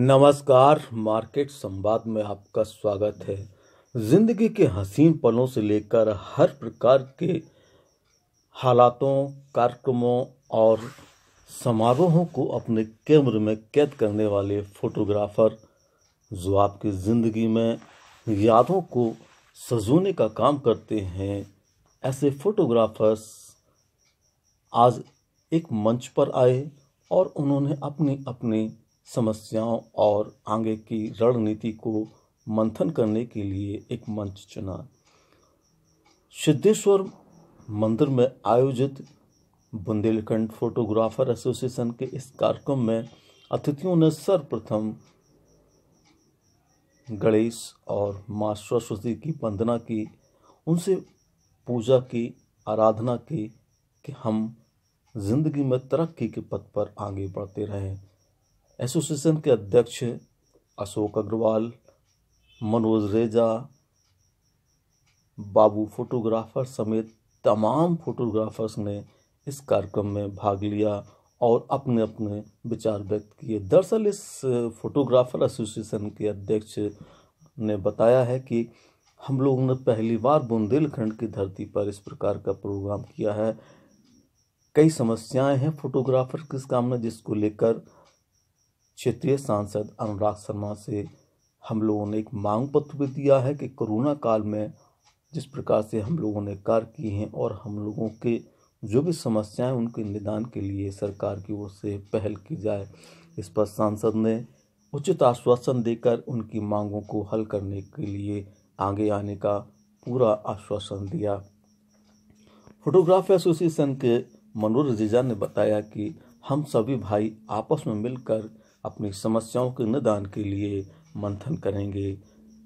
नमस्कार मार्केट संवाद में आपका स्वागत है जिंदगी के हसीन पलों से लेकर हर प्रकार के हालातों कार्यक्रमों और समारोहों को अपने कैमरे में कैद करने वाले फोटोग्राफर जो आपकी ज़िंदगी में यादों को सजोने का काम करते हैं ऐसे फोटोग्राफर्स आज एक मंच पर आए और उन्होंने अपनी अपनी समस्याओं और आगे की रणनीति को मंथन करने के लिए एक मंच चुना सिद्धेश्वर मंदिर में आयोजित बुंदेलखंड फोटोग्राफर एसोसिएशन के इस कार्यक्रम में अतिथियों ने सर्वप्रथम गणेश और माँ सरस्वती की वंदना की उनसे पूजा की आराधना की कि हम जिंदगी में तरक्की के पथ पर आगे बढ़ते रहें एसोसिएशन के अध्यक्ष अशोक अग्रवाल मनोज रेजा बाबू फोटोग्राफर समेत तमाम फोटोग्राफर्स ने इस कार्यक्रम में भाग लिया और अपने अपने विचार व्यक्त किए दरअसल इस फोटोग्राफर एसोसिएशन के अध्यक्ष ने बताया है कि हम लोगों ने पहली बार बुंदेलखंड की धरती पर इस प्रकार का प्रोग्राम किया है कई समस्याएं हैं फोटोग्राफर के सामने जिसको लेकर क्षेत्रीय सांसद अनुराग शर्मा से हम लोगों ने एक मांग पत्र भी दिया है कि कोरोना काल में जिस प्रकार से हम लोगों ने कार्य किए हैं और हम लोगों के जो भी समस्याएं उनके निदान के लिए सरकार की ओर से पहल की जाए इस पर सांसद ने उचित आश्वासन देकर उनकी मांगों को हल करने के लिए आगे आने का पूरा आश्वासन दिया फोटोग्राफ एसोसिएशन के मनोज रिजा ने बताया कि हम सभी भाई आपस में मिलकर अपनी समस्याओं के निदान के लिए मंथन करेंगे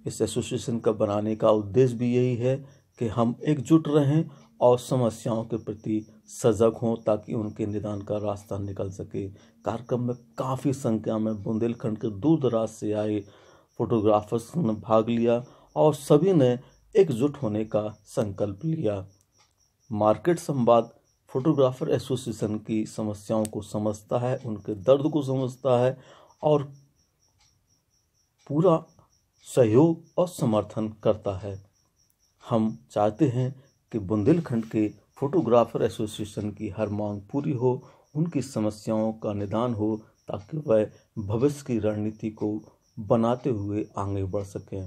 इस एसोसिएशन का बनाने का उद्देश्य भी यही है कि हम एकजुट रहें और समस्याओं के प्रति सजग हों ताकि उनके निदान का रास्ता निकल सके कार्यक्रम में काफ़ी संख्या में बुंदेलखंड के दूर दराज से आए फोटोग्राफर्स ने भाग लिया और सभी ने एकजुट होने का संकल्प लिया मार्केट संवाद फोटोग्राफर एसोसिएशन की समस्याओं को समझता है उनके दर्द को समझता है और पूरा सहयोग और समर्थन करता है हम चाहते हैं कि बुंदेलखंड के फोटोग्राफर एसोसिएशन की हर मांग पूरी हो उनकी समस्याओं का निदान हो ताकि वह भविष्य की रणनीति को बनाते हुए आगे बढ़ सकें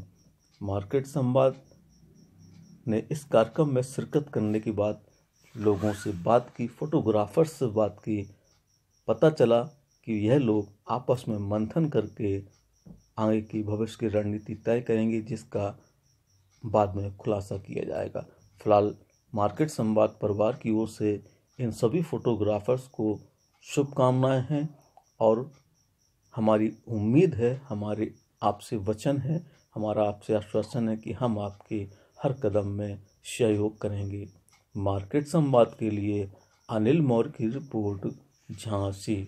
मार्केट संवाद ने इस कार्यक्रम में शिरकत करने के बाद लोगों से बात की फोटोग्राफर्स से बात की पता चला कि यह लोग आपस में मंथन करके आगे की भविष्य की रणनीति तय करेंगे जिसका बाद में खुलासा किया जाएगा फिलहाल मार्केट संवाद परिवार की ओर से इन सभी फोटोग्राफर्स को शुभकामनाएं हैं और हमारी उम्मीद है हमारे आपसे वचन है हमारा आपसे आश्वासन है कि हम आपके हर कदम में सहयोग करेंगे मार्केट संवाद के लिए अनिल मौर्य की रिपोर्ट झांसी